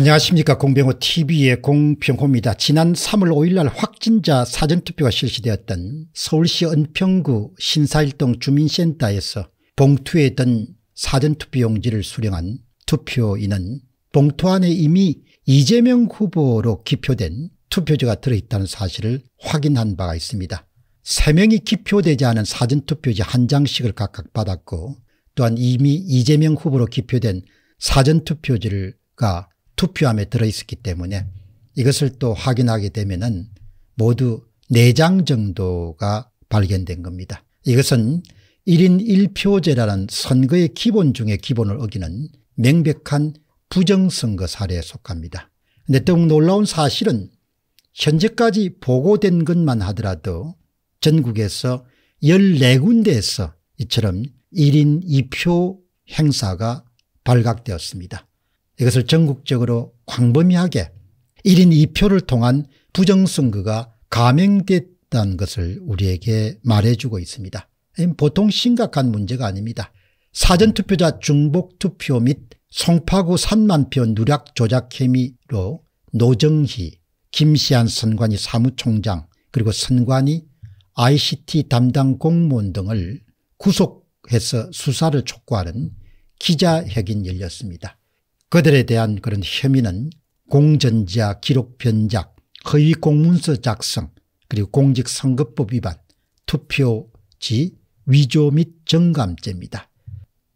안녕하십니까 공병호 tv의 공병호입니다. 지난 3월 5일날 확진자 사전투표가 실시되었던 서울시 은평구 신사일동 주민센터에서 봉투에 든 사전투표용지를 수령한 투표인은 봉투 안에 이미 이재명 후보로 기표된 투표자가 들어있다는 사실을 확인한 바가 있습니다. 3명이 기표되지 않은 사전투표지 한 장씩을 각각 받았고 또한 이미 이재명 후보로 기표된 사전투표지가 투표함에 들어있었기 때문에 이것을 또 확인하게 되면은 모두 4장 정도가 발견된 겁니다. 이것은 1인 1표제라는 선거의 기본 중의 기본을 어기는 명백한 부정선거 사례에 속합니다. 근데 더욱 놀라운 사실은 현재까지 보고된 것만 하더라도 전국에서 14군데에서 이처럼 1인 2표 행사가 발각되었습니다. 이것을 전국적으로 광범위하게 1인 2표를 통한 부정선거가 감행됐다는 것을 우리에게 말해주고 있습니다. 보통 심각한 문제가 아닙니다. 사전투표자 중복투표 및 송파구 산만표 누락 조작 혐의로 노정희, 김시한 선관위 사무총장 그리고 선관위 ICT 담당 공무원 등을 구속해서 수사를 촉구하는 기자회견 열렸습니다. 그들에 대한 그런 혐의는 공전자 기록 변작, 허위 공문서 작성, 그리고 공직선거법 위반, 투표지 위조 및 정감죄입니다.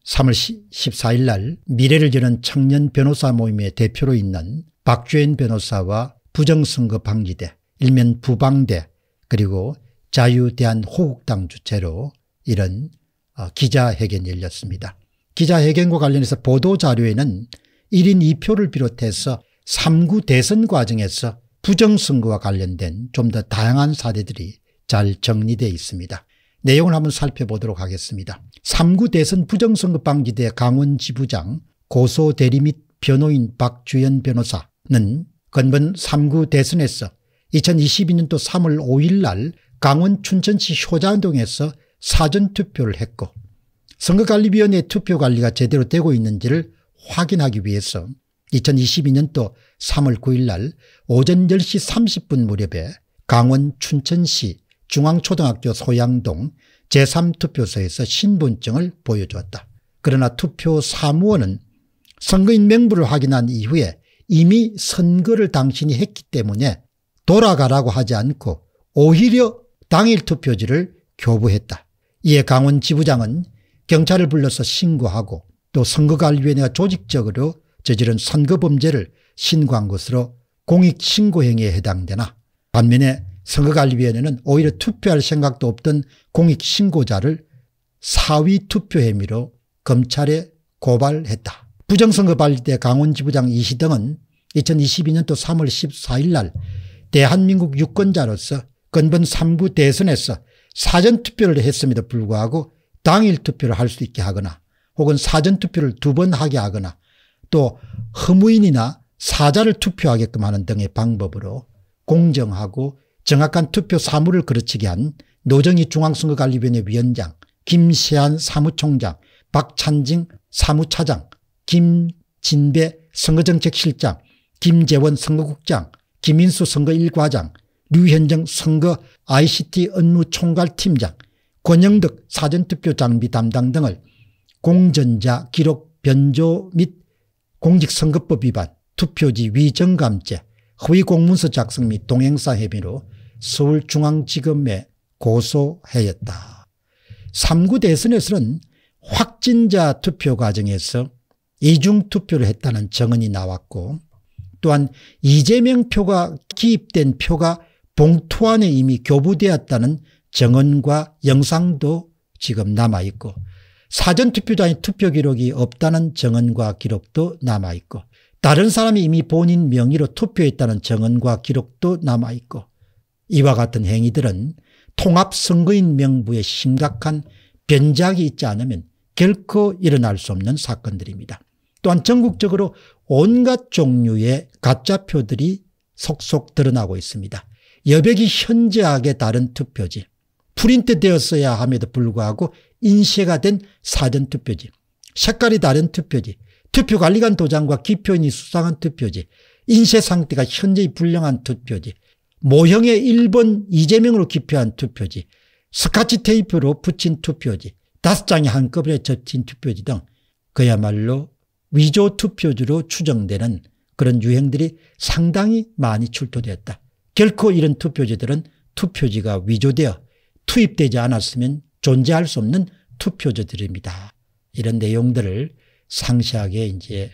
3월 14일 날 미래를 여는 청년 변호사 모임의 대표로 있는 박주현 변호사와 부정선거 방지대, 일면 부방대 그리고 자유대한호국당 주체로 이런 어, 기자회견이 열렸습니다. 기자회견과 관련해서 보도자료에는 1인 2표를 비롯해서 3구 대선 과정에서 부정선거와 관련된 좀 더 다양한 사례들이 잘 정리되어 있습니다. 내용을 한번 살펴보도록 하겠습니다. 3구 대선 부정선거 방지대 강원지부장 고소 대리 및 변호인 박주연 변호사는 건번 3구 대선에서 2022년도 3월 5일 날 강원 춘천시 효자동에서 사전투표를 했고 선거관리위원회 투표관리가 제대로 되고 있는지를 확인하기 위해서 2022년도 3월 9일 날 오전 10시 30분 무렵에 강원 춘천시 중앙초등학교 소양동 제3투표소에서 신분증을 보여주었다. 그러나 투표 사무원은 선거인 명부를 확인한 이후에 이미 선거를 당신이 했기 때문에 돌아가라고 하지 않고 오히려 당일 투표지를 교부했다. 이에 강원 지부장은 경찰을 불러서 신고하고 또 선거관리위원회가 조직적으로 저지른 선거범죄를 신고한 것으로 공익신고행위에 해당되나 반면에 선거관리위원회는 오히려 투표할 생각도 없던 공익신고자를 사위투표 혐의로 검찰에 고발했다. 부정선거 발때 강원지부장 이시 등은 2022년도 3월 14일 날 대한민국 유권자로서 건번 3부 대선에서 사전투표를 했음에도 불구하고 당일 투표를 할 수 있게 하거나 혹은 사전투표를 두 번 하게 하거나 또 허무인이나 사자를 투표하게끔 하는 등의 방법으로 공정하고 정확한 투표 사무를 거르치게 한 노정희 중앙선거관리위원회 위원장, 김세한 사무총장, 박찬징 사무차장, 김진배 선거정책실장, 김재원 선거국장, 김인수 선거일과장 류현정 선거 ICT 업무 총괄팀장, 권영덕 사전투표 장비 담당 등을 공전자 기록 변조 및 공직선거법 위반, 투표지 위정감죄, 허위공문서 작성 및 동행사 혐의로 서울중앙지검에 고소하였다. 3구 대선에서는 확진자 투표 과정에서 이중투표를 했다는 정언이 나왔고 또한 이재명 표가 기입된 표가 봉투 안에 이미 교부되었다는 정언과 영상도 지금 남아있고 사전투표장의 투표 기록이 없다는 정언과 기록도 남아있고 다른 사람이 이미 본인 명의로 투표했다는 정언과 기록도 남아있고 이와 같은 행위들은 통합선거인 명부에 심각한 변작이 있지 않으면 결코 일어날 수 없는 사건들입니다. 또한 전국적으로 온갖 종류의 가짜표들이 속속 드러나고 있습니다. 여백이 현저하게 다른 투표지 프린트되었어야 함에도 불구하고 인쇄가 된 사전투표지, 색깔이 다른 투표지, 투표관리관 도장과 기표인이 수상한 투표지, 인쇄 상태가 현재의 불량한 투표지, 모형의 1번 이재명으로 기표한 투표지, 스카치 테이프로 붙인 투표지, 다섯 장이 한꺼번에 젖힌 투표지 등 그야말로 위조 투표지로 추정되는 그런 유행들이 상당히 많이 출토되었다. 결코 이런 투표지들은 투표지가 위조되어 투입되지 않았으면 존재할 수 없는 투표자들입니다. 이런 내용들을 상세하게 이제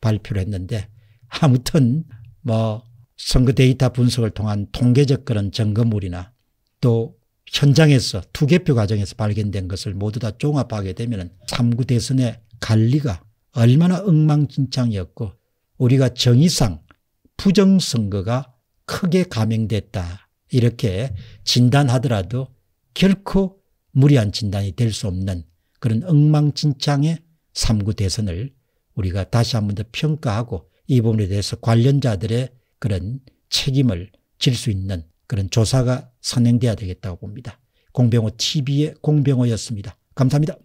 발표를 했는데 아무튼 뭐 선거 데이터 분석을 통한 통계적 그런 점검물이나 또 현장에서 투개표 과정에서 발견된 것을 모두 다 종합하게 되면 3구 대선의 관리가 얼마나 엉망진창이었고 우리가 정의상 부정선거가 크게 감행됐다 이렇게 진단하더라도 결코 무리한 진단이 될 수 없는 그런 엉망진창의 3구 대선을 우리가 다시 한 번 더 평가하고 이 부분에 대해서 관련자들의 그런 책임을 질 수 있는 그런 조사가 선행돼야 되겠다고 봅니다. 공병호 TV의 공병호였습니다. 감사합니다.